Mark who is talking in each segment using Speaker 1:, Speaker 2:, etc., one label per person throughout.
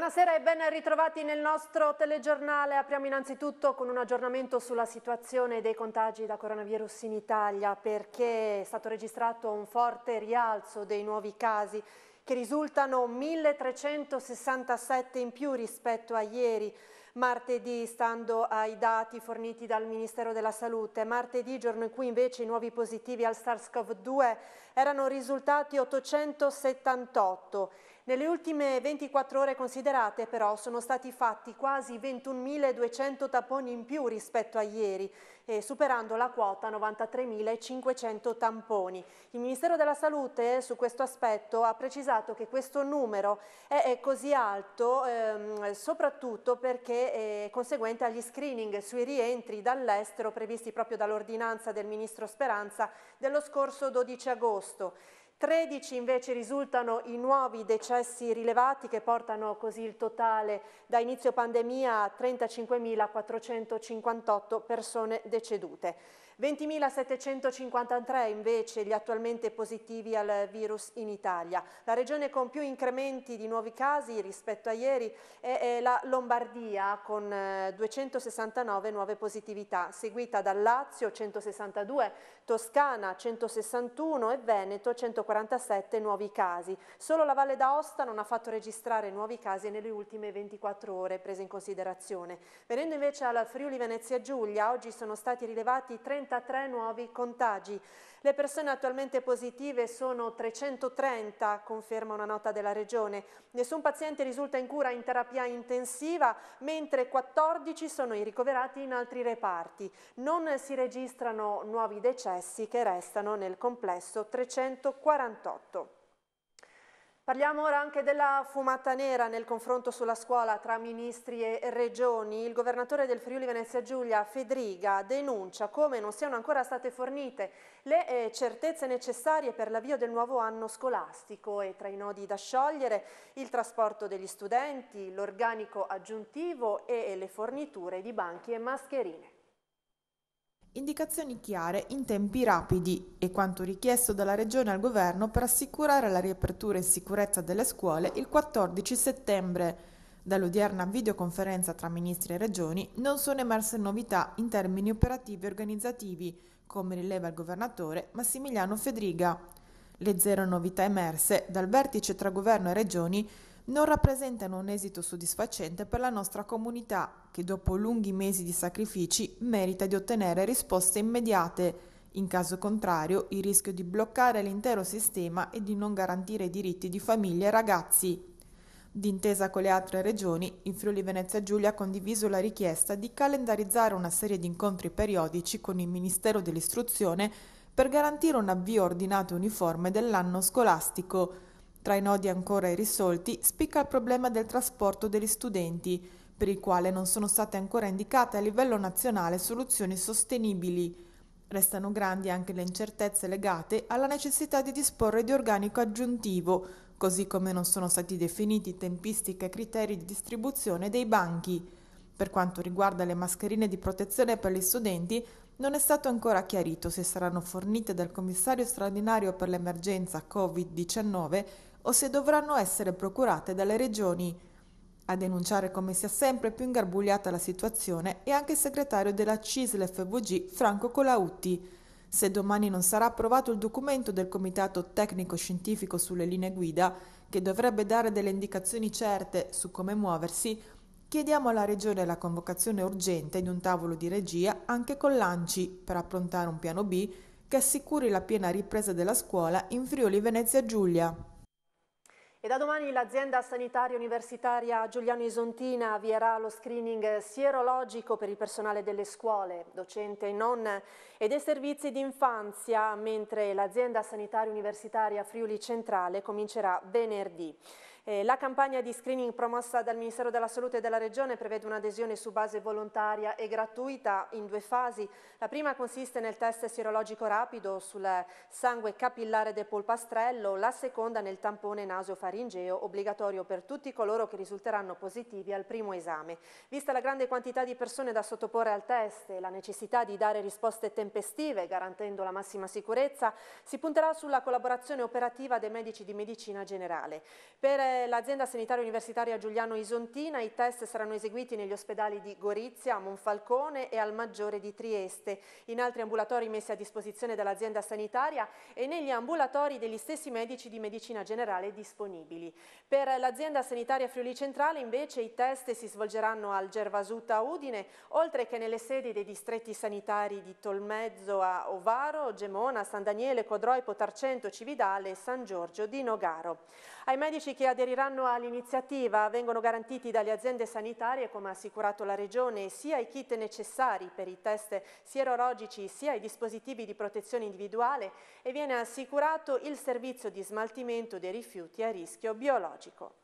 Speaker 1: Buonasera e ben ritrovati nel nostro telegiornale. Apriamo innanzitutto con un aggiornamento sulla situazione dei contagi da coronavirus in Italia perché è stato registrato un forte rialzo dei nuovi casi che risultano 1367 in più rispetto a ieri martedì, stando ai dati forniti dal Ministero della Salute. Martedì, giorno in cui invece i nuovi positivi al SARS-CoV-2 erano risultati 878 nelle ultime 24 ore considerate però sono stati fatti quasi 21.200 tamponi in più rispetto a ieri, eh, superando la quota 93.500 tamponi. Il Ministero della Salute su questo aspetto ha precisato che questo numero è, è così alto ehm, soprattutto perché eh, è conseguente agli screening sui rientri dall'estero previsti proprio dall'ordinanza del Ministro Speranza dello scorso 12 agosto. 13 invece risultano i nuovi decessi rilevati che portano così il totale da inizio pandemia a 35.458 persone decedute. 20.753 invece gli attualmente positivi al virus in Italia. La regione con più incrementi di nuovi casi rispetto a ieri è la Lombardia con 269 eh, nuove positività, seguita dal Lazio 162, Toscana 161 e Veneto 147 nuovi casi. Solo la Valle d'Aosta non ha fatto registrare nuovi casi nelle ultime 24 ore prese in considerazione. Venendo invece al Friuli Venezia Giulia, oggi sono stati rilevati 30 33 nuovi contagi. Le persone attualmente positive sono 330, conferma una nota della Regione. Nessun paziente risulta in cura in terapia intensiva, mentre 14 sono i ricoverati in altri reparti. Non si registrano nuovi decessi che restano nel complesso 348. Parliamo ora anche della fumata nera nel confronto sulla scuola tra ministri e regioni. Il governatore del Friuli Venezia Giulia, Fedriga, denuncia come non siano ancora state fornite le eh, certezze necessarie per l'avvio del nuovo anno scolastico e tra i nodi da sciogliere il trasporto degli studenti, l'organico aggiuntivo e le forniture di banchi e mascherine.
Speaker 2: Indicazioni chiare in tempi rapidi e quanto richiesto dalla Regione al Governo per assicurare la riapertura in sicurezza delle scuole il 14 settembre. Dall'odierna videoconferenza tra ministri e regioni non sono emerse novità in termini operativi e organizzativi, come rileva il governatore Massimiliano Fedriga. Le zero novità emerse dal vertice tra governo e regioni non rappresentano un esito soddisfacente per la nostra comunità che dopo lunghi mesi di sacrifici merita di ottenere risposte immediate. In caso contrario, il rischio di bloccare l'intero sistema e di non garantire i diritti di famiglie e ragazzi. D'intesa con le altre regioni, il Friuli Venezia Giulia ha condiviso la richiesta di calendarizzare una serie di incontri periodici con il Ministero dell'Istruzione per garantire un avvio ordinato e uniforme dell'anno scolastico tra i nodi ancora irrisolti spicca il problema del trasporto degli studenti, per il quale non sono state ancora indicate a livello nazionale soluzioni sostenibili. Restano grandi anche le incertezze legate alla necessità di disporre di organico aggiuntivo, così come non sono stati definiti tempistiche e criteri di distribuzione dei banchi. Per quanto riguarda le mascherine di protezione per gli studenti, non è stato ancora chiarito se saranno fornite dal commissario straordinario per l'emergenza Covid-19 o se dovranno essere procurate dalle regioni. A denunciare come sia sempre più ingarbugliata la situazione è anche il segretario della CISL FVG Franco Colautti. Se domani non sarà approvato il documento del Comitato Tecnico Scientifico sulle linee guida, che dovrebbe dare delle indicazioni certe su come muoversi, chiediamo alla Regione la convocazione urgente di un tavolo di regia anche con l'ANCI per approntare un piano B che assicuri la piena ripresa della scuola in Friuli Venezia Giulia
Speaker 1: da domani l'azienda sanitaria universitaria Giuliano Isontina avvierà lo screening sierologico per il personale delle scuole, docente e non, e dei servizi di infanzia, mentre l'azienda sanitaria universitaria Friuli Centrale comincerà venerdì. Eh, la campagna di screening promossa dal Ministero della Salute e della Regione prevede un'adesione su base volontaria e gratuita in due fasi. La prima consiste nel test sierologico rapido sul sangue capillare del polpastrello, la seconda nel tampone nasofaringeo, obbligatorio per tutti coloro che risulteranno positivi al primo esame. Vista la grande quantità di persone da sottoporre al test e la necessità di dare risposte tempestive, garantendo la massima sicurezza, si punterà sulla collaborazione operativa dei medici di medicina generale. Per eh, l'azienda sanitaria universitaria Giuliano Isontina i test saranno eseguiti negli ospedali di Gorizia, Monfalcone e al Maggiore di Trieste, in altri ambulatori messi a disposizione dall'azienda sanitaria e negli ambulatori degli stessi medici di medicina generale disponibili. Per l'azienda sanitaria Friuli Centrale invece i test si svolgeranno al Gervasuta Udine, oltre che nelle sedi dei distretti sanitari di Tolmezzo a Ovaro, Gemona, San Daniele, Codroipo, Tarcento, Cividale e San Giorgio di Nogaro. Ai medici che aderiranno all'iniziativa vengono garantiti dalle aziende sanitarie, come ha assicurato la Regione, sia i kit necessari per i test sierologici sia i dispositivi di protezione individuale e viene assicurato il servizio di smaltimento dei rifiuti a rischio biologico.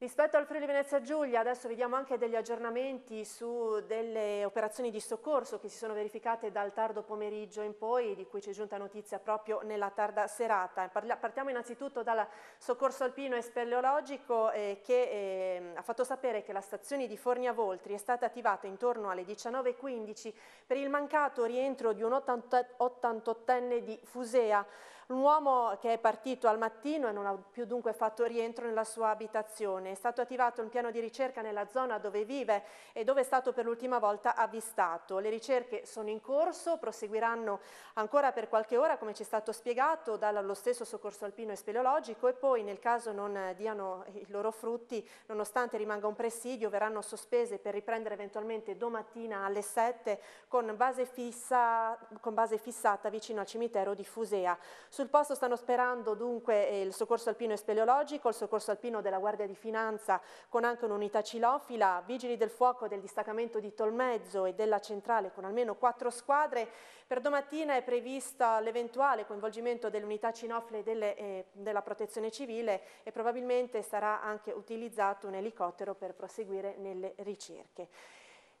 Speaker 1: Rispetto al Friuli Venezia Giulia, adesso vediamo anche degli aggiornamenti su delle operazioni di soccorso che si sono verificate dal tardo pomeriggio in poi, di cui c'è giunta notizia proprio nella tarda serata. Partiamo innanzitutto dal soccorso alpino e speleologico eh, che eh, ha fatto sapere che la stazione di Fornia Voltri è stata attivata intorno alle 19.15 per il mancato rientro di un 88enne di Fusea. Un uomo che è partito al mattino e non ha più dunque fatto rientro nella sua abitazione. È stato attivato un piano di ricerca nella zona dove vive e dove è stato per l'ultima volta avvistato. Le ricerche sono in corso, proseguiranno ancora per qualche ora, come ci è stato spiegato, dallo stesso soccorso alpino e speleologico e poi nel caso non diano i loro frutti, nonostante rimanga un presidio, verranno sospese per riprendere eventualmente domattina alle 7 con base, fissa, con base fissata vicino al cimitero di Fusea. Sul posto stanno sperando dunque eh, il soccorso alpino e speleologico, il soccorso alpino della Guardia di Finanza con anche un'unità cilofila, vigili del fuoco del distaccamento di Tolmezzo e della centrale con almeno quattro squadre. Per domattina è prevista l'eventuale coinvolgimento dell'unità cinofile delle, eh, della protezione civile e probabilmente sarà anche utilizzato un elicottero per proseguire nelle ricerche.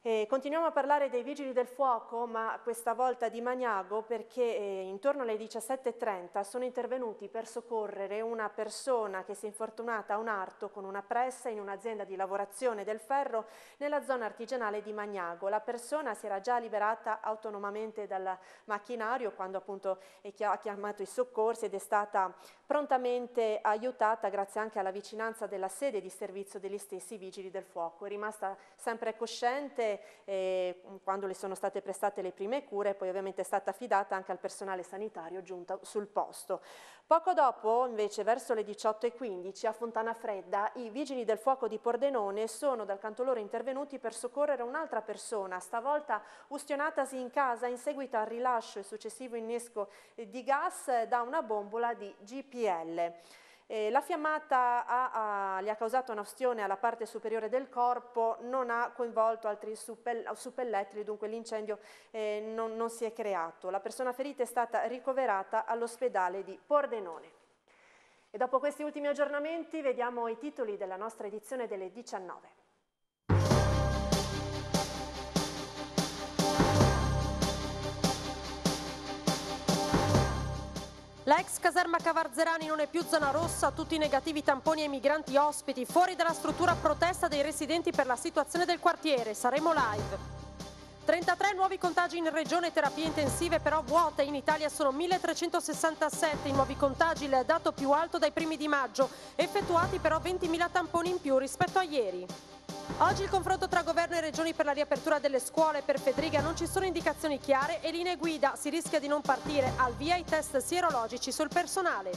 Speaker 1: E continuiamo a parlare dei Vigili del Fuoco, ma questa volta di Magnago, perché eh, intorno alle 17.30 sono intervenuti per soccorrere una persona che si è infortunata a un arto con una pressa in un'azienda di lavorazione del ferro nella zona artigianale di Magnago. La persona si era già liberata autonomamente dal macchinario quando appunto ha chiamato i soccorsi ed è stata prontamente aiutata grazie anche alla vicinanza della sede di servizio degli stessi vigili del fuoco. È rimasta sempre cosciente eh, quando le sono state prestate le prime cure, e poi ovviamente è stata affidata anche al personale sanitario giunto sul posto. Poco dopo, invece, verso le 18.15, a Fontana Fredda, i vigili del fuoco di Pordenone sono dal canto loro intervenuti per soccorrere un'altra persona, stavolta ustionatasi in casa in seguito al rilascio e successivo innesco di gas da una bombola di GPL. Eh, la fiammata ha, ha, gli ha causato un'ostione alla parte superiore del corpo, non ha coinvolto altri suppellettili, dunque l'incendio eh, non, non si è creato. La persona ferita è stata ricoverata all'ospedale di Pordenone. E dopo questi ultimi aggiornamenti vediamo i titoli della nostra edizione delle 19. La ex caserma Cavarzerani non è più zona rossa, tutti i negativi tamponi ai migranti ospiti. Fuori dalla struttura protesta dei residenti per la situazione del quartiere. Saremo live. 33 nuovi contagi in regione, terapie intensive però vuote, in Italia sono 1367 i nuovi contagi, il dato più alto dai primi di maggio, effettuati però 20.000 tamponi in più rispetto a ieri. Oggi il confronto tra governo e regioni per la riapertura delle scuole per Fedriga non ci sono indicazioni chiare e linee guida, si rischia di non partire, al via i test sierologici sul personale.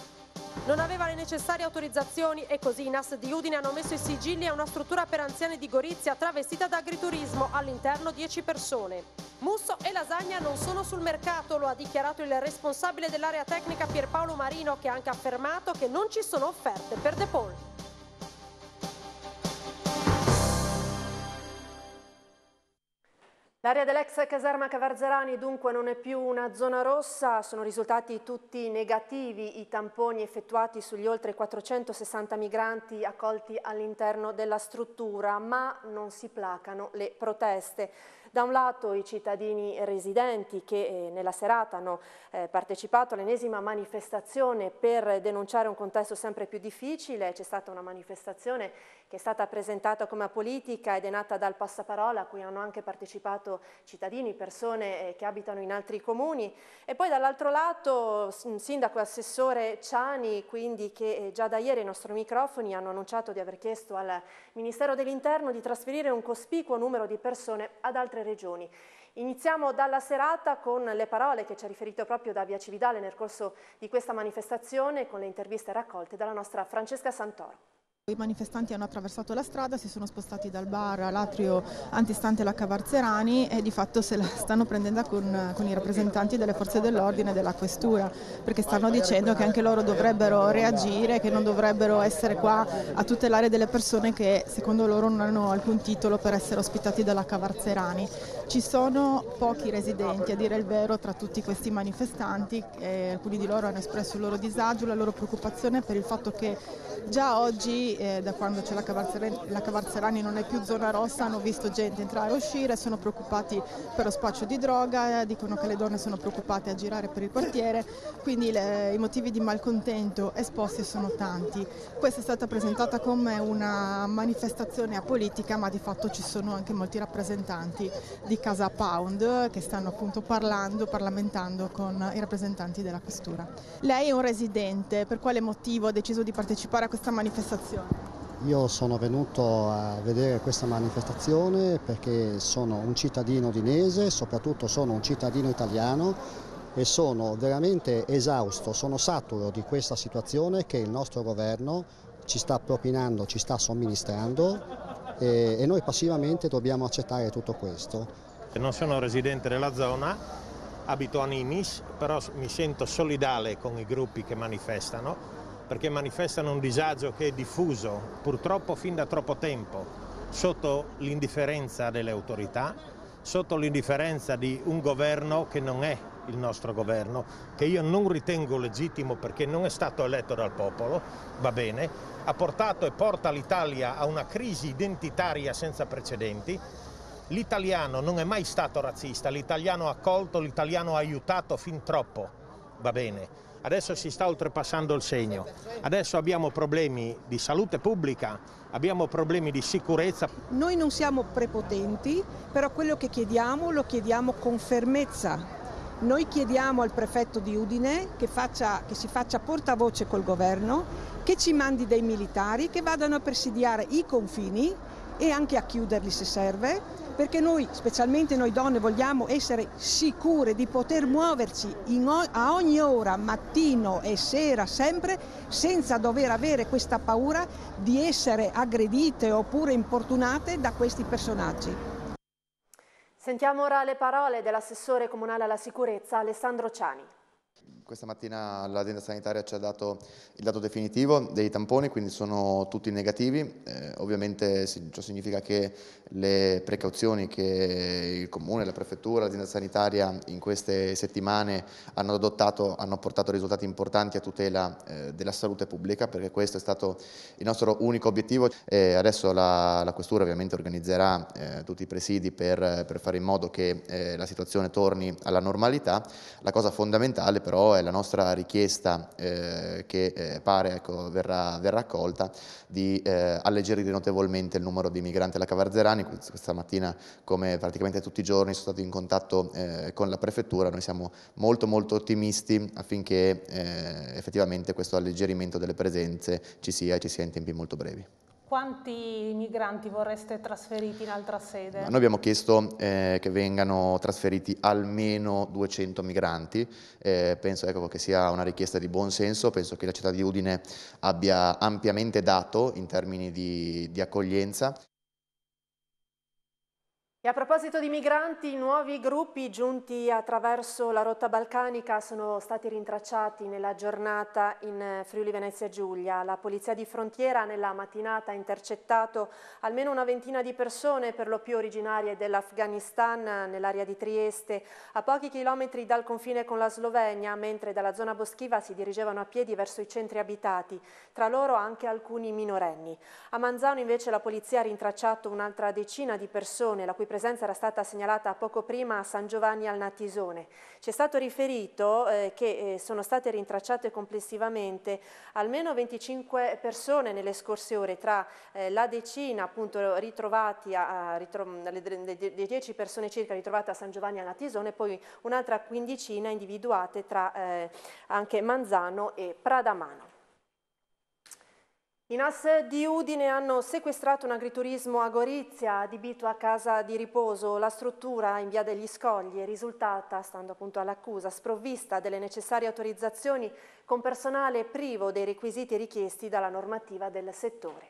Speaker 1: Non aveva le necessarie autorizzazioni e così i NAS di Udine hanno messo i sigilli a una struttura per anziani di Gorizia travestita da agriturismo, all'interno 10 persone. Musso e lasagna non sono sul mercato, lo ha dichiarato il responsabile dell'area tecnica Pierpaolo Marino che ha anche affermato che non ci sono offerte per De Paul. L'area dell'ex caserma Cavarzerani dunque non è più una zona rossa, sono risultati tutti negativi i tamponi effettuati sugli oltre 460 migranti accolti all'interno della struttura, ma non si placano le proteste. Da un lato i cittadini residenti che eh, nella serata hanno eh, partecipato all'ennesima manifestazione per denunciare un contesto sempre più difficile, c'è stata una manifestazione che è stata presentata come politica ed è nata dal passaparola a cui hanno anche partecipato cittadini, persone eh, che abitano in altri comuni e poi dall'altro lato sindaco e assessore Ciani quindi che eh, già da ieri i nostri microfoni hanno annunciato di aver chiesto al Ministero dell'Interno di trasferire un cospicuo numero di persone ad altre regioni. Iniziamo dalla serata con le parole che ci ha riferito proprio da Via Cividale nel corso di questa manifestazione con le interviste raccolte dalla nostra Francesca Santoro.
Speaker 2: I manifestanti hanno attraversato la strada, si sono spostati dal bar all'atrio antistante la Cavarzerani e di fatto se la stanno prendendo con, con i rappresentanti delle forze dell'ordine e della questura, perché stanno dicendo che anche loro dovrebbero reagire, che non dovrebbero essere qua a tutelare delle persone che secondo loro non hanno alcun titolo per essere ospitati dalla Cavarzerani. Ci sono pochi residenti, a dire il vero, tra tutti questi manifestanti, eh, alcuni di loro hanno espresso il loro disagio, la loro preoccupazione per il fatto che già oggi, eh, da quando c'è la, Cavarzerani, non è più zona rossa, hanno visto gente entrare e uscire, sono preoccupati per lo spaccio di droga, dicono che le donne sono preoccupate a girare per il quartiere, quindi le, i motivi di malcontento esposti sono tanti. Questa è stata presentata come una manifestazione apolitica, ma di fatto ci sono anche molti rappresentanti di Casa Pound che stanno appunto parlando, parlamentando con i rappresentanti della questura. Lei è un residente, per quale motivo ha deciso di partecipare a questa manifestazione?
Speaker 3: Io sono venuto a vedere questa manifestazione perché sono un cittadino dinese, soprattutto sono un cittadino italiano e sono veramente esausto, sono saturo di questa situazione che il nostro governo ci sta propinando, ci sta somministrando e, e noi passivamente dobbiamo accettare tutto questo non sono residente della zona, abito a Nimis, però mi sento solidale con i gruppi che manifestano, perché manifestano un disagio che è diffuso purtroppo fin da troppo tempo, sotto l'indifferenza delle autorità, sotto l'indifferenza di un governo che non è il nostro governo, che io non ritengo legittimo perché non è stato eletto dal popolo, va bene, ha portato e porta l'Italia a una crisi identitaria senza precedenti L'italiano non è mai stato razzista, l'italiano ha accolto, l'italiano ha aiutato fin troppo, va bene. Adesso si sta oltrepassando il segno, adesso abbiamo problemi di salute pubblica, abbiamo problemi di sicurezza.
Speaker 1: Noi non siamo prepotenti, però quello che chiediamo lo chiediamo con fermezza, noi chiediamo al prefetto di Udine che, faccia, che, si faccia portavoce col governo, che ci mandi dei militari che vadano a presidiare i confini e anche a chiuderli se serve perché noi, specialmente noi donne, vogliamo essere sicure
Speaker 2: di poter muoverci a ogni ora, mattino e sera, sempre, senza dover avere questa paura di essere aggredite oppure importunate da questi personaggi.
Speaker 1: Sentiamo ora le parole dell'assessore comunale alla sicurezza Alessandro Ciani.
Speaker 3: Questa mattina l'azienda sanitaria ci ha dato il dato definitivo dei tamponi, quindi sono tutti negativi. Eh, ovviamente ciò significa che le precauzioni che il comune, la prefettura, l'azienda sanitaria in queste settimane hanno adottato hanno portato risultati importanti a tutela eh, della salute pubblica, perché questo è stato il nostro unico obiettivo. E adesso la, la, Questura ovviamente organizzerà eh, tutti i presidi per, per, fare in modo che eh, la situazione torni alla normalità. La cosa fondamentale però è è la nostra richiesta eh, che eh, pare ecco, verrà, verrà, accolta di eh, alleggerire notevolmente il numero di migranti alla Cavarzerani. Questa mattina, come praticamente tutti i giorni, sono stato in contatto eh, con la prefettura. Noi siamo molto molto ottimisti affinché effettivamente questo alleggerimento delle presenze ci sia e ci sia in tempi molto brevi.
Speaker 2: Quanti migranti vorreste trasferiti in altra sede? Noi abbiamo
Speaker 3: chiesto eh, che vengano trasferiti almeno 200 migranti, eh, penso ecco, che sia una richiesta di buon senso, penso che la città di Udine abbia ampiamente dato in termini di, di accoglienza.
Speaker 1: E a proposito di migranti, nuovi gruppi giunti attraverso la rotta balcanica sono stati rintracciati nella giornata in eh, Friuli Venezia Giulia. La polizia di frontiera nella mattinata ha intercettato almeno una ventina di persone, per lo più originarie dell'Afghanistan, nell'area di Trieste, a pochi chilometri dal confine con la Slovenia, mentre dalla zona boschiva si dirigevano a piedi verso i centri abitati, tra loro anche alcuni minorenni. A Manzano invece la polizia ha rintracciato un'altra decina di persone, la cui presenza era stata segnalata poco prima a San Giovanni al Natisone. Ci è stato riferito eh, che eh, sono state rintracciate complessivamente almeno 25 persone nelle scorse ore, tra eh, la decina appunto ritrovati, a, ritro le, le, le 10 persone circa ritrovate a San Giovanni al Natisone, e poi un'altra quindicina individuate tra eh, anche Manzano e Pradamano. I NAS di Udine hanno sequestrato un agriturismo a Gorizia, adibito a casa di riposo. La struttura in via degli Scogli è risultata, stando appunto all'accusa, sprovvista delle necessarie autorizzazioni con personale privo dei requisiti richiesti dalla normativa del settore.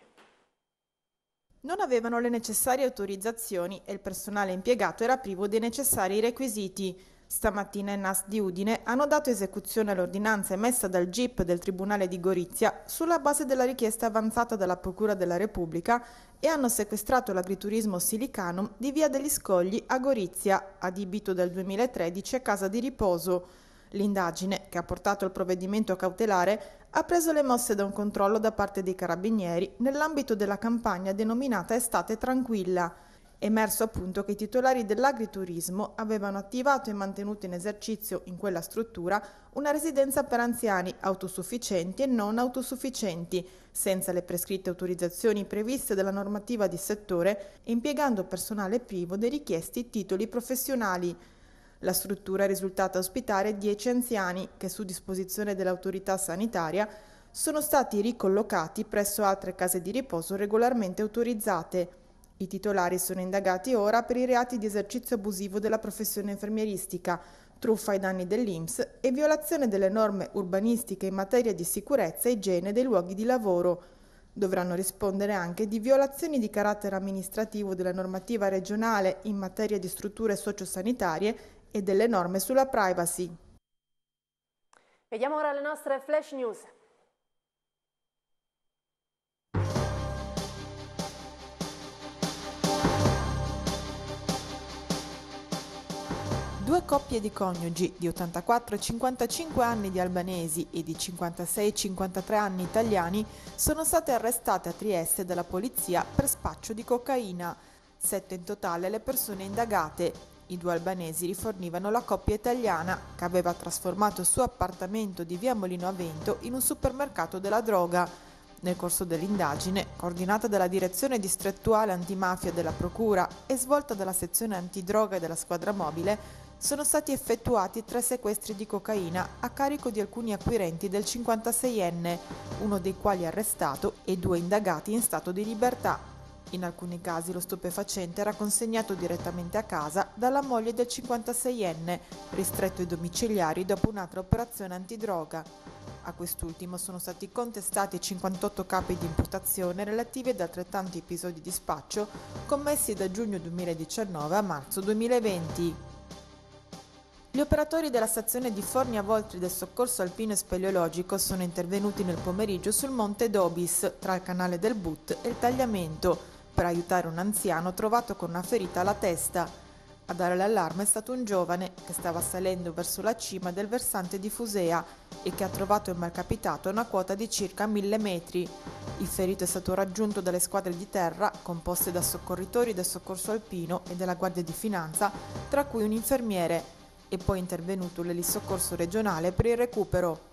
Speaker 2: Non avevano le necessarie autorizzazioni e il personale impiegato era privo dei necessari requisiti. Stamattina i NAS di Udine hanno dato esecuzione all'ordinanza emessa dal GIP del Tribunale di Gorizia sulla base della richiesta avanzata dalla Procura della Repubblica e hanno sequestrato l'agriturismo Silicanum di Via degli Scogli a Gorizia, adibito dal 2013 a casa di riposo. L'indagine, che ha portato al provvedimento cautelare, ha preso le mosse da un controllo da parte dei carabinieri nell'ambito della campagna denominata Estate Tranquilla emerso appunto che i titolari dell'agriturismo avevano attivato e mantenuto in esercizio in quella struttura una residenza per anziani autosufficienti e non autosufficienti, senza le prescritte autorizzazioni previste dalla normativa di settore e impiegando personale privo dei richiesti titoli professionali. La struttura è risultata ospitare 10 anziani che su disposizione dell'autorità sanitaria sono stati ricollocati presso altre case di riposo regolarmente autorizzate. I titolari sono indagati ora per i reati di esercizio abusivo della professione infermieristica, truffa ai danni dell'INPS e violazione delle norme urbanistiche in materia di sicurezza e igiene dei luoghi di lavoro. Dovranno rispondere anche di violazioni di carattere amministrativo della normativa regionale in materia di strutture sociosanitarie e delle norme sulla privacy.
Speaker 1: Vediamo ora le nostre flash news.
Speaker 2: Due coppie di coniugi di 84 e 55 anni di albanesi e di 56 e 53 anni italiani sono state arrestate a Trieste dalla polizia per spaccio di cocaina. Sette in totale le persone indagate. I due albanesi rifornivano la coppia italiana che aveva trasformato il suo appartamento di via Molino Avento in un supermercato della droga. Nel corso dell'indagine, coordinata dalla direzione distrettuale antimafia della Procura e svolta dalla sezione antidroga della squadra mobile, sono stati effettuati tre sequestri di cocaina a carico di alcuni acquirenti del 56enne, uno dei quali arrestato e due indagati in stato di libertà. In alcuni casi lo stupefacente era consegnato direttamente a casa dalla moglie del 56enne, ristretto ai domiciliari dopo un'altra operazione antidroga. A quest'ultimo sono stati contestati 58 capi di imputazione relativi ad altrettanti episodi di spaccio commessi da giugno 2019 a marzo 2020. Gli operatori della stazione di Fornia Voltri del Soccorso Alpino e Speleologico sono intervenuti nel pomeriggio sul monte Dobis, tra il canale del But e il Tagliamento, per aiutare un anziano trovato con una ferita alla testa. A dare l'allarme è stato un giovane che stava salendo verso la cima del versante di Fusea e che ha trovato in malcapitato una quota di circa 1000 metri. Il ferito è stato raggiunto dalle squadre di terra composte da soccorritori del soccorso alpino e della Guardia di Finanza, tra cui un infermiere e poi intervenuto l'elisoccorso regionale per il recupero.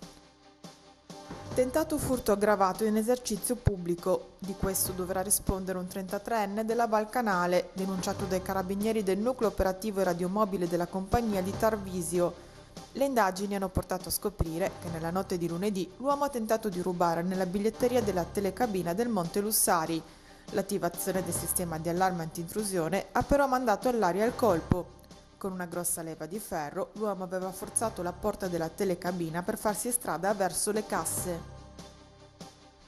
Speaker 2: Tentato furto aggravato in esercizio pubblico, di questo dovrà rispondere un 33enne della Val Canale, denunciato dai carabinieri del nucleo operativo e radiomobile della compagnia di Tarvisio. Le indagini hanno portato a scoprire che nella notte di lunedì l'uomo ha tentato di rubare nella biglietteria della telecabina del Monte Lussari. L'attivazione del sistema di allarme antintrusione ha però mandato all'aria il colpo. Con una grossa leva di ferro, l'uomo aveva forzato la porta della telecabina per farsi strada verso le casse.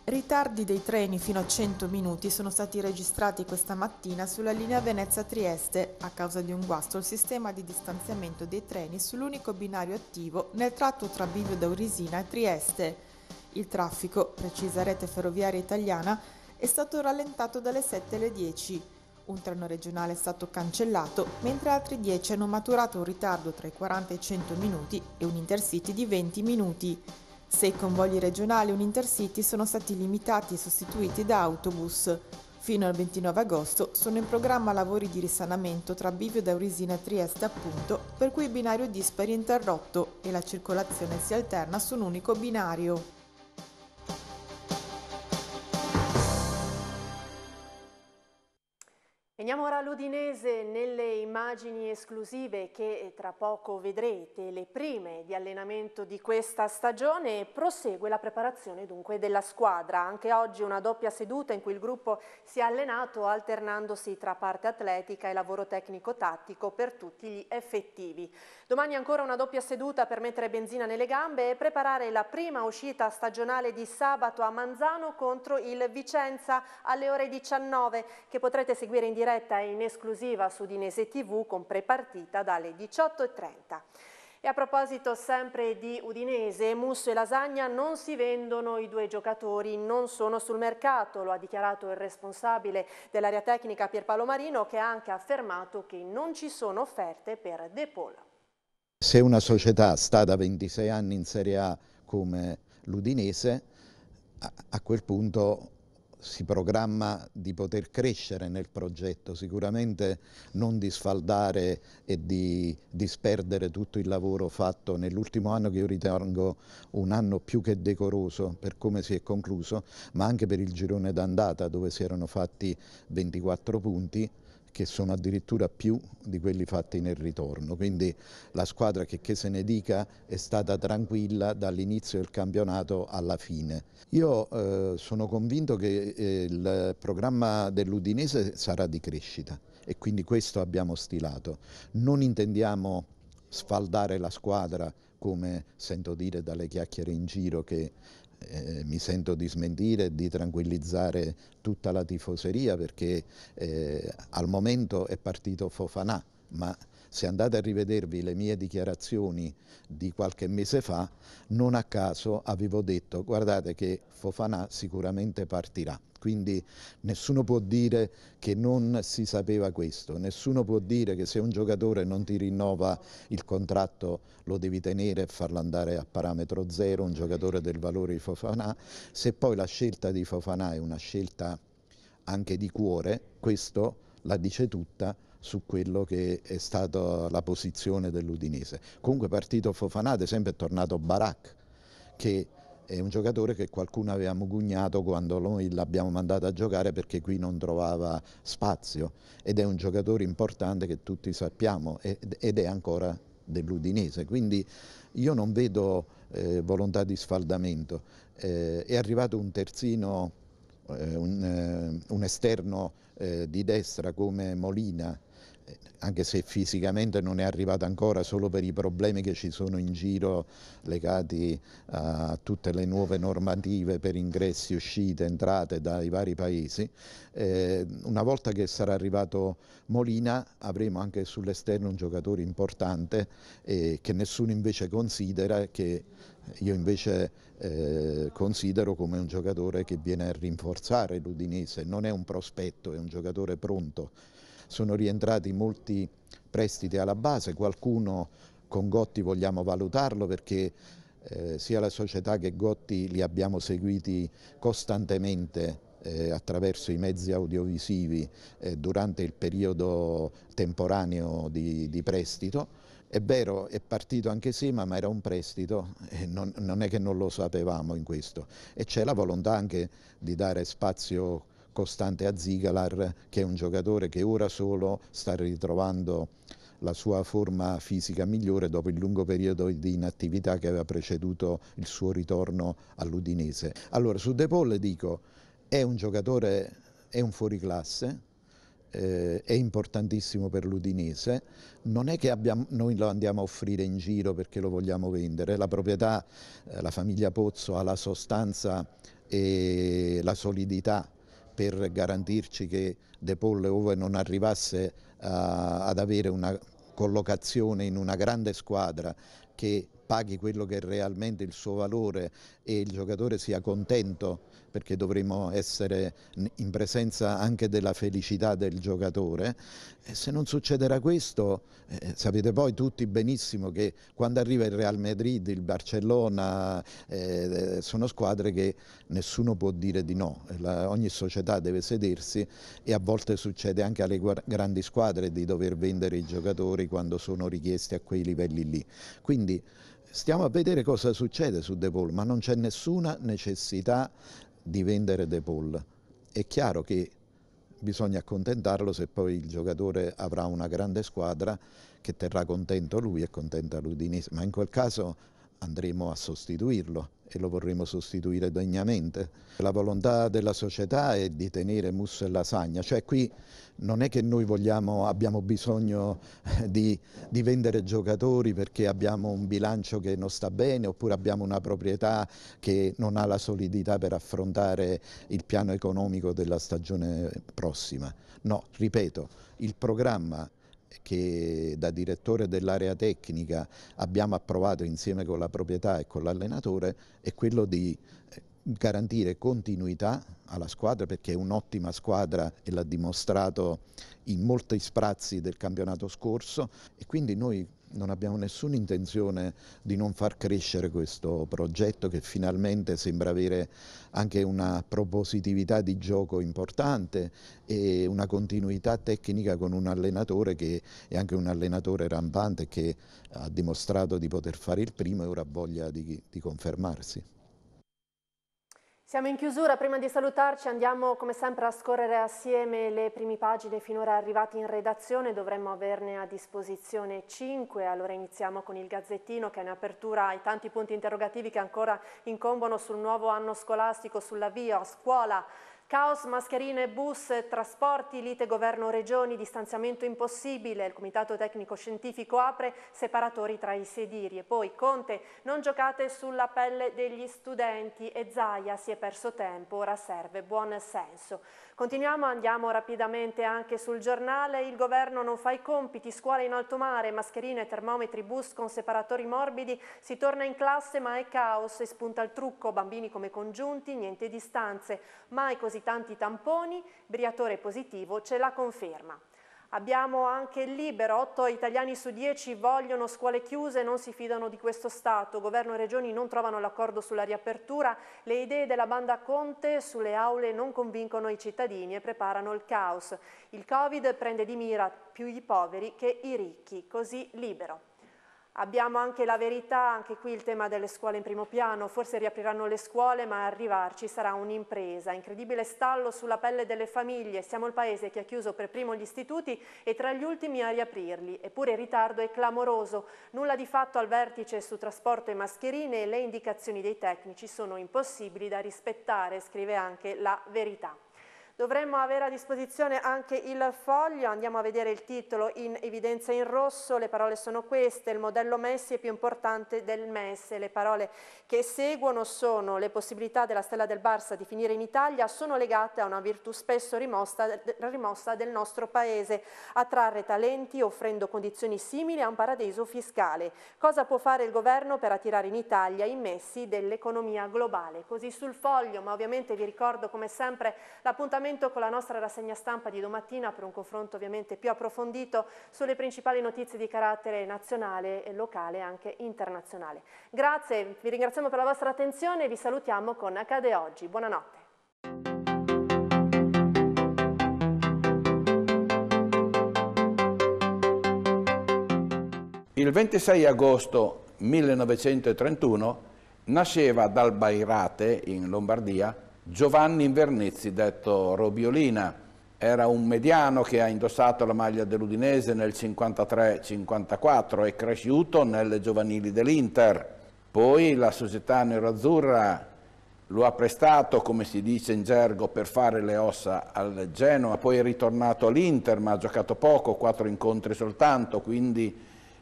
Speaker 2: Ritardi dei treni fino a 100 minuti sono stati registrati questa mattina sulla linea Venezia-Trieste a causa di un guasto al sistema di distanziamento dei treni sull'unico binario attivo nel tratto tra Bivio d'Aurisina e Trieste. Il traffico, precisa rete ferroviaria italiana, è stato rallentato dalle 7 alle 10 un treno regionale è stato cancellato, mentre altri 10 hanno maturato un ritardo tra i 40 e i 100 minuti e un intercity di 20 minuti. Sei convogli regionali e un intercity sono stati limitati e sostituiti da autobus. Fino al 29 agosto sono in programma lavori di risanamento tra Bivio d'Aurisina e Trieste appunto, per cui il binario dispari è interrotto e la circolazione si alterna su un unico binario.
Speaker 1: Veniamo ora all'Udinese nelle immagini esclusive che eh, tra poco vedrete, le prime di allenamento di questa stagione, prosegue la preparazione dunque della squadra. Anche oggi una doppia seduta in cui il gruppo si è allenato alternandosi tra parte atletica e lavoro tecnico-tattico per tutti gli effettivi. Domani ancora una doppia seduta per mettere benzina nelle gambe e preparare la prima uscita stagionale di sabato a Manzano contro il Vicenza alle ore 19 che potrete seguire in diretta diretta in esclusiva su Dinese TV con prepartita dalle 18.30. E a proposito sempre di Udinese, Musso e Lasagna non si vendono, i due giocatori non sono sul mercato, lo ha dichiarato il responsabile dell'area tecnica Pierpaolo Marino che ha anche affermato che non ci sono offerte per De Paul.
Speaker 4: Se una società sta da 26 anni in Serie A come l'Udinese, a quel punto si programma di poter crescere nel progetto, sicuramente non di sfaldare e di disperdere tutto il lavoro fatto nell'ultimo anno che io ritengo un anno più che decoroso per come si è concluso, ma anche per il girone d'andata dove si erano fatti 24 punti che sono addirittura più di quelli fatti nel ritorno, quindi la squadra che, che se ne dica è stata tranquilla dall'inizio del campionato alla fine. Io eh, sono convinto che eh, il programma dell'Udinese sarà di crescita e quindi questo abbiamo stilato. Non intendiamo sfaldare la squadra, come sento dire dalle chiacchiere in giro che eh, mi sento di smentire e di tranquillizzare tutta la tifoseria perché eh, al momento è partito Fofanà, ma se andate a rivedervi le mie dichiarazioni di qualche mese fa, non a caso avevo detto guardate che Fofanà sicuramente partirà quindi nessuno può dire che non si sapeva questo, nessuno può dire che se un giocatore non ti rinnova il contratto lo devi tenere e farlo andare a parametro zero, un giocatore del valore di Fofanà, se poi la scelta di Fofanà è una scelta anche di cuore, questo la dice tutta su quello che è stata la posizione dell'Udinese. Comunque partito Fofanà ad esempio è tornato Barak che è un giocatore che qualcuno aveva mugugnato quando noi l'abbiamo mandato a giocare perché qui non trovava spazio ed è un giocatore importante che tutti sappiamo ed è ancora dell'Udinese, quindi io non vedo eh, volontà di sfaldamento. Eh, è arrivato un terzino, eh, un, eh, un, esterno eh, di destra come Molina anche se fisicamente non è arrivata ancora solo per i problemi che ci sono in giro legati a tutte le nuove normative per ingressi, uscite, entrate dai vari paesi. Eh, una volta che sarà arrivato Molina avremo anche sull'esterno un giocatore importante eh, che nessuno invece considera che io invece eh, considero come un giocatore che viene a rinforzare l'Udinese, non è un prospetto, è un giocatore pronto sono rientrati molti prestiti alla base, qualcuno con Gotti vogliamo valutarlo perché eh, sia la società che Gotti li abbiamo seguiti costantemente eh, attraverso i mezzi audiovisivi eh, durante il periodo temporaneo di, di, prestito. È vero, è partito anche Sima, ma era un prestito e non, non è che non lo sapevamo in questo. E c'è la volontà anche di dare spazio costante a Zigalar, che è un giocatore che ora solo sta ritrovando la sua forma fisica migliore dopo il lungo periodo di inattività che aveva preceduto il suo ritorno all'Udinese. Allora, su De Paul dico, è un giocatore, è un fuoriclasse, eh, è importantissimo per l'Udinese, non è che abbiamo, noi lo andiamo a offrire in giro perché lo vogliamo vendere, la proprietà, eh, la famiglia Pozzo ha la sostanza e la solidità per garantirci che De Paul ove non arrivasse eh, ad avere una collocazione in una grande squadra che paghi quello che è realmente il suo valore e il giocatore sia contento perché dovremmo essere in presenza anche della felicità del giocatore. E se non succederà questo, eh, eh sapete poi tutti benissimo che quando arriva il Real Madrid, il Barcellona, eh, eh, sono squadre che nessuno può dire di no, La, ogni società deve sedersi e a volte succede anche alle grandi squadre di dover vendere i giocatori quando sono richiesti a quei livelli lì. Quindi stiamo a vedere cosa succede su De Paul, ma non c'è nessuna necessità di vendere De Paul. È chiaro che bisogna accontentarlo se poi il giocatore avrà una grande squadra che terrà contento lui e contenta l'Udinese, ma in quel caso andremo a sostituirlo e lo vorremmo sostituire degnamente. La volontà della società è di tenere musso e lasagna, cioè qui non è che noi vogliamo, abbiamo bisogno eh, di, di, vendere giocatori perché abbiamo un bilancio che non sta bene oppure abbiamo una proprietà che non ha la solidità per affrontare il piano economico della stagione prossima. No, ripeto, il programma che da direttore dell'area tecnica abbiamo approvato insieme con la proprietà e con l'allenatore è quello di eh, garantire continuità alla squadra perché è un'ottima squadra e l'ha dimostrato in molti sprazzi del campionato scorso e quindi noi non abbiamo nessuna intenzione di non far crescere questo progetto che finalmente sembra avere anche una propositività di gioco importante e una continuità tecnica con un allenatore che è anche un allenatore rampante che ha dimostrato di poter fare il primo e ora ha voglia di, di confermarsi.
Speaker 1: Siamo in chiusura, prima di salutarci andiamo come sempre a scorrere assieme le prime pagine finora arrivate in redazione, dovremmo averne a disposizione cinque, allora iniziamo con il Gazzettino che è in apertura ai tanti punti interrogativi che ancora incombono sul nuovo anno scolastico, sull'avvio a scuola, Caos, mascherine, bus, trasporti, lite governo regioni, distanziamento impossibile, il comitato tecnico scientifico apre separatori tra i sedili e poi Conte, non giocate sulla pelle degli studenti e Zaia si è perso tempo, ora serve buon senso. Continuiamo, andiamo rapidamente anche sul giornale. Il governo non fa i compiti, scuole in alto mare, mascherine, termometri, bus con separatori morbidi. Si torna in classe ma è caos e spunta il trucco. Bambini come congiunti, niente distanze. Mai così tanti tamponi. Briatore positivo ce la conferma. Abbiamo anche il libero, 8 italiani su 10 vogliono scuole chiuse, non si fidano di questo Stato, governo e regioni non trovano l'accordo sulla riapertura, le idee della banda Conte sulle aule non convincono i cittadini e preparano il caos. Il Covid prende di mira più i poveri che i ricchi, così libero. Abbiamo anche la verità, anche qui il tema delle scuole in primo piano, forse riapriranno le scuole ma arrivarci sarà un'impresa, incredibile stallo sulla pelle delle famiglie, siamo il paese che ha chiuso per primo gli istituti e tra gli ultimi a riaprirli, eppure il ritardo è clamoroso, nulla di fatto al vertice su trasporto e mascherine e le indicazioni dei tecnici sono impossibili da rispettare, scrive anche la verità. Dovremmo avere a disposizione anche il foglio, andiamo a vedere il titolo in evidenza in rosso, le parole sono queste, il modello Messi è più importante del MES, le parole che seguono sono le possibilità della Stella del Barça di finire in Italia sono legate a una virtù spesso rimossa, rimossa del nostro paese, attrarre talenti offrendo condizioni simili a un paradiso fiscale. Cosa può fare il governo per attirare in Italia i messi dell'economia globale? Così sul foglio, ma ovviamente vi ricordo come sempre l'appuntamento Appuntamento con la nostra rassegna stampa di domattina per un confronto ovviamente più approfondito sulle principali notizie di carattere nazionale, e locale e anche internazionale. Grazie, vi ringraziamo per la vostra attenzione e vi salutiamo con Accade Oggi. Buonanotte.
Speaker 5: Il 26 agosto 1931 nasceva dal Bairate, in Lombardia, Giovanni Invernizzi, detto Robiolina, era un mediano che ha indossato la maglia dell'Udinese nel 53-54 e cresciuto nelle giovanili dell'Inter. Poi la società neroazzurra lo ha prestato, come si dice in gergo, per fare le ossa al Genoa, poi è ritornato all'Inter, ma ha giocato poco, quattro incontri soltanto, quindi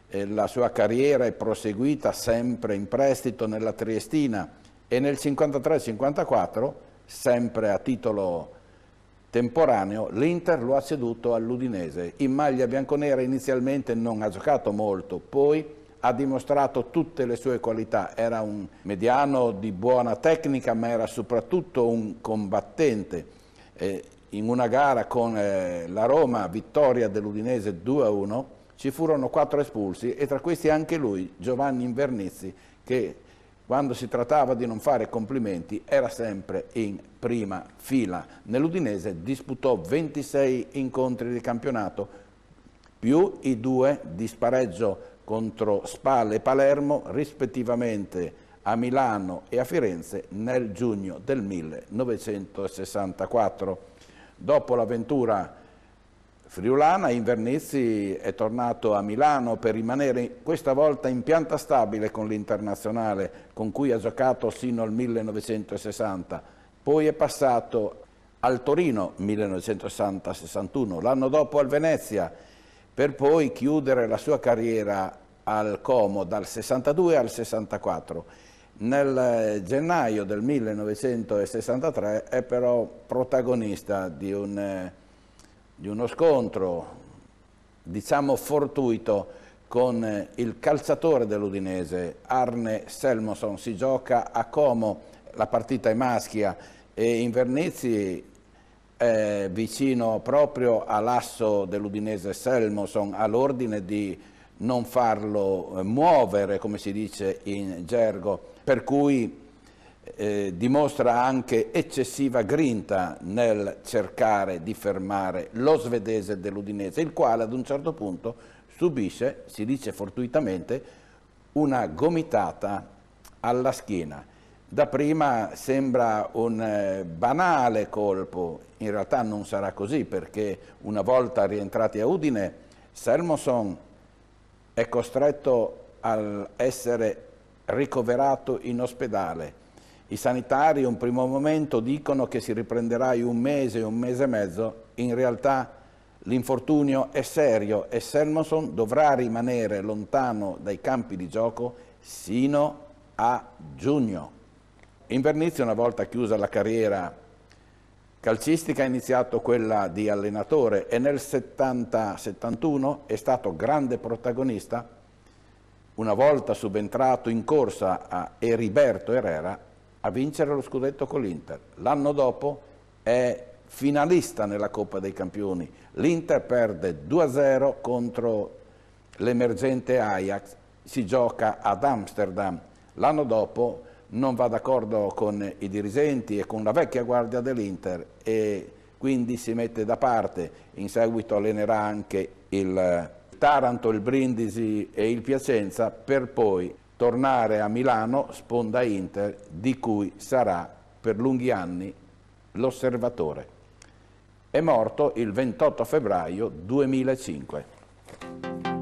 Speaker 5: eh, la sua carriera è proseguita sempre in prestito nella Triestina e nel 53-54 sempre a titolo temporaneo, l'Inter lo ha ceduto all'Udinese. In maglia bianconera inizialmente non ha giocato molto, poi ha dimostrato tutte le sue qualità, era un mediano di buona tecnica ma era soprattutto un combattente. Eh, in una gara con eh, la Roma, vittoria dell'Udinese 2-1, ci furono quattro espulsi e tra questi anche lui, Giovanni Invernizzi, che quando si trattava di non fare complimenti era sempre in prima fila. Nell'Udinese disputò 26 incontri di campionato, più i due di spareggio contro Spalle e Palermo, rispettivamente a Milano e a Firenze nel giugno del 1964. Dopo l'avventura Friulana, Invernizzi è tornato a Milano per rimanere questa volta in pianta stabile con l'Internazionale, con cui ha giocato sino al 1960. Poi è passato al Torino 1960-61, l'anno dopo al Venezia, per poi chiudere la sua carriera al Como dal 62 al 64. Nel gennaio del 1963 è però protagonista di un eh, di uno scontro, diciamo fortuito, con il calciatore dell'Udinese, Arne Selmoson. Si gioca a Como, la partita è maschia e Invernizzi è vicino proprio all'asso dell'Udinese Selmoson, all'ordine di non farlo muovere, come si dice in gergo, per cui eh, dimostra anche eccessiva grinta nel cercare di fermare lo svedese dell'Udinese, il quale ad un certo punto subisce, si dice fortuitamente, una gomitata alla schiena. Da prima sembra un eh, banale colpo, in realtà non sarà così perché una volta rientrati a Udine, Selmoson è costretto ad essere ricoverato in ospedale i sanitari un primo momento dicono che si riprenderà in un mese, un mese e mezzo, in realtà l'infortunio è serio e Selmoson dovrà rimanere lontano dai campi di gioco sino a giugno. Invernizio una volta chiusa la carriera calcistica ha iniziato quella di allenatore e nel 70-71 è stato grande protagonista una volta subentrato in corsa a Eriberto Herrera a vincere lo scudetto con l'Inter. L'anno dopo è finalista nella Coppa dei Campioni. L'Inter perde 2-0 contro l'emergente Ajax, si gioca ad Amsterdam. L'anno dopo non va d'accordo con i dirigenti e con la vecchia guardia dell'Inter e quindi si mette da parte. In seguito allenerà anche il Taranto, il Brindisi e il Piacenza per poi tornare a Milano sponda Inter di cui sarà per lunghi anni l'osservatore. È morto il 28 febbraio 2005.